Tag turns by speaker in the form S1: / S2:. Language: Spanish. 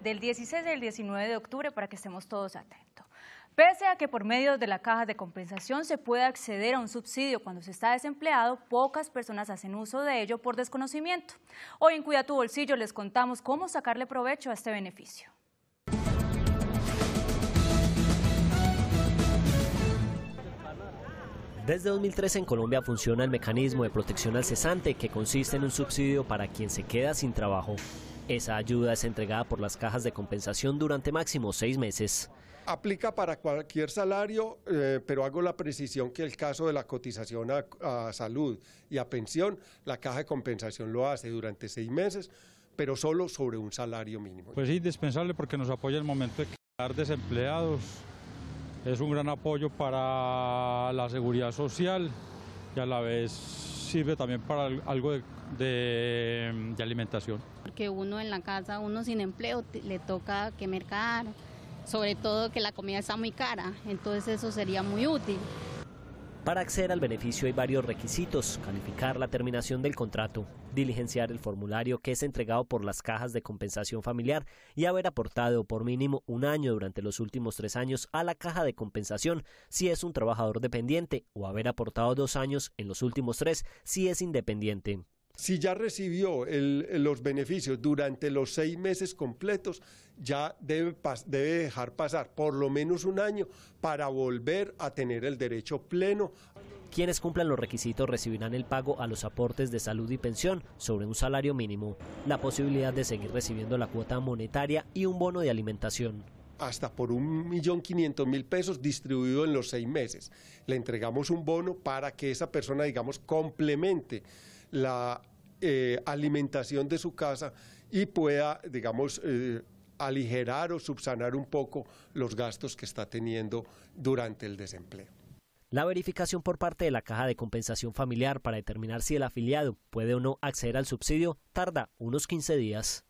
S1: del 16 al 19 de octubre para que estemos todos atentos. Pese a que por medio de la caja de compensación se puede acceder a un subsidio cuando se está desempleado, pocas personas hacen uso de ello por desconocimiento. Hoy en Cuida tu Bolsillo les contamos cómo sacarle provecho a este beneficio. Desde 2013 en Colombia funciona el mecanismo de protección al cesante que consiste en un subsidio para quien se queda sin trabajo. Esa ayuda es entregada por las cajas de compensación durante máximo seis meses.
S2: Aplica para cualquier salario, eh, pero hago la precisión que el caso de la cotización a, salud y a pensión, la caja de compensación lo hace durante seis meses, pero solo sobre un salario mínimo.
S3: Pues es indispensable porque nos apoya el momento de quedar desempleados. Es un gran apoyo para la seguridad social y a la vez sirve también para algo de, alimentación.
S2: Porque uno en la casa, uno sin empleo, le toca que mercar, sobre todo que la comida está muy cara, entonces eso sería
S1: muy útil. Para acceder al beneficio hay varios requisitos, calificar la terminación del contrato, diligenciar el formulario que es entregado por las cajas de compensación familiar y haber aportado por mínimo un año durante los últimos tres años a la caja de compensación si es un trabajador dependiente o haber aportado dos años en los últimos tres si es independiente.
S2: Si ya recibió los beneficios durante los seis meses completos, ya debe, debe dejar pasar por lo menos un año para volver
S1: a tener el derecho pleno. Quienes cumplan los requisitos recibirán el pago a los aportes de salud y pensión sobre un salario mínimo, la posibilidad de seguir recibiendo la cuota monetaria y un bono de alimentación
S2: hasta por un millón mil pesos distribuido en los seis meses. Le entregamos un bono para que esa persona, digamos, complemente la eh, alimentación de su casa y pueda, digamos, eh, aligerar o subsanar un poco los gastos que está teniendo durante el desempleo.
S1: La verificación por parte de la Caja de Compensación Familiar para determinar si el afiliado puede o no acceder al subsidio tarda unos 15 días.